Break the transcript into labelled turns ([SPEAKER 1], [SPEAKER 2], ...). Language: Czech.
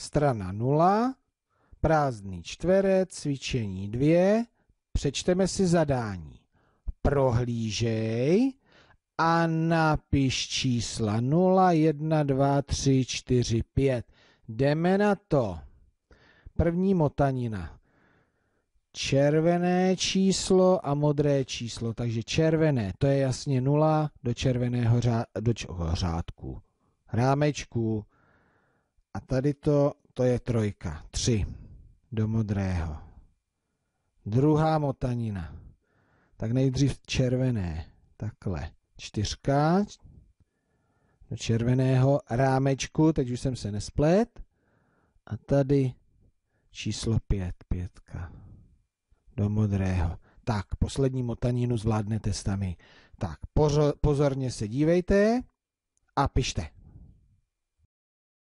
[SPEAKER 1] strana 0, prázdný čtverec, cvičení 2, přečteme si zadání. Prohlížej a napiš čísla 0, 1, 2, 3, 4, 5. Jdeme na to. První motanina. Červené číslo a modré číslo, takže červené, to je jasně 0 do červeného řádku. Rámečku a tady to, to je trojka. Tři do modrého. Druhá motanina. Tak nejdřív červené. Takhle. Čtyřka do červeného rámečku. Teď už jsem se nesplet. A tady číslo pět.
[SPEAKER 2] Pětka.
[SPEAKER 1] Do modrého. Tak, poslední motaninu zvládnete s Tak, pozorně se dívejte a pište.